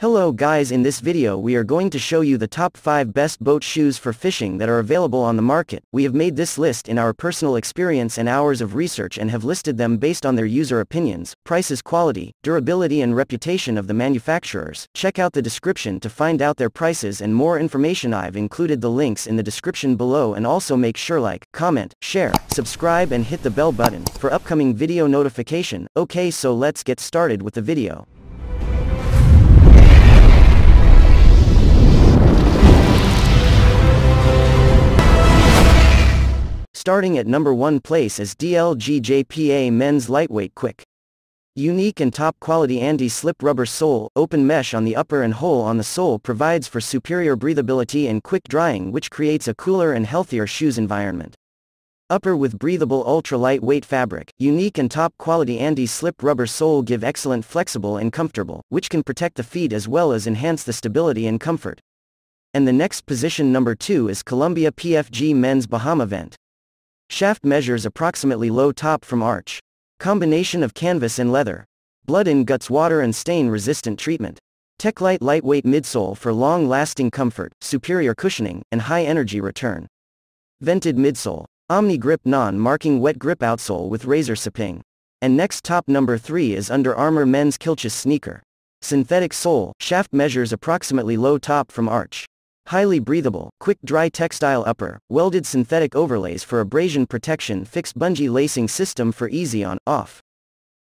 Hello guys in this video we are going to show you the top 5 best boat shoes for fishing that are available on the market. We have made this list in our personal experience and hours of research and have listed them based on their user opinions, prices quality, durability and reputation of the manufacturers. Check out the description to find out their prices and more information I've included the links in the description below and also make sure like, comment, share, subscribe and hit the bell button for upcoming video notification. Okay so let's get started with the video. starting at number 1 place is JPA Men's Lightweight Quick. Unique and top-quality anti-slip rubber sole, open mesh on the upper and hole on the sole provides for superior breathability and quick drying which creates a cooler and healthier shoes environment. Upper with breathable ultra-lightweight fabric, unique and top-quality anti-slip rubber sole give excellent flexible and comfortable, which can protect the feet as well as enhance the stability and comfort. And the next position number 2 is Columbia PFG Men's Bahama Vent. Shaft measures approximately low top from arch. Combination of canvas and leather. Blood in guts water and stain resistant treatment. TechLite lightweight midsole for long-lasting comfort, superior cushioning, and high energy return. Vented midsole. Omni Grip non-marking wet grip outsole with razor sipping. And next top number 3 is Under Armour Men's Kilchis sneaker. Synthetic sole, shaft measures approximately low top from arch. Highly breathable, quick dry textile upper, welded synthetic overlays for abrasion protection fixed bungee lacing system for easy on, off.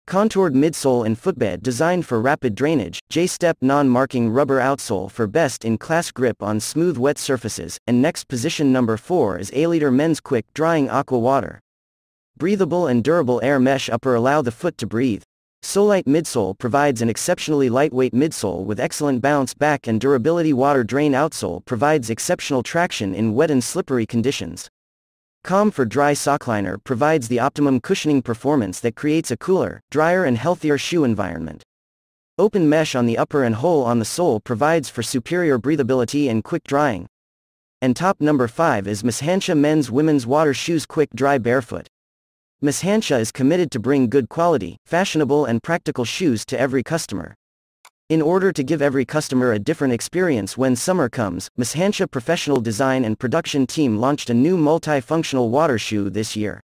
Contoured midsole and footbed designed for rapid drainage, J-step non-marking rubber outsole for best-in-class grip on smooth wet surfaces, and next position number 4 is A-liter men's quick drying aqua water. Breathable and durable air mesh upper allow the foot to breathe, Solite midsole provides an exceptionally lightweight midsole with excellent bounce back and durability water drain outsole provides exceptional traction in wet and slippery conditions. Calm for Dry Sockliner provides the optimum cushioning performance that creates a cooler, drier and healthier shoe environment. Open mesh on the upper and hole on the sole provides for superior breathability and quick drying. And top number 5 is Mishancha Men's Women's Water Shoes Quick Dry Barefoot. Miss Hansha is committed to bring good quality, fashionable and practical shoes to every customer. In order to give every customer a different experience when summer comes, Miss Hansha professional design and production team launched a new multi-functional water shoe this year.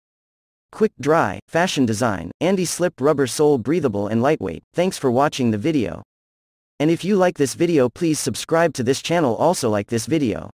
Quick dry, fashion design, anti-slip rubber sole breathable and lightweight. Thanks for watching the video. And if you like this video please subscribe to this channel also like this video.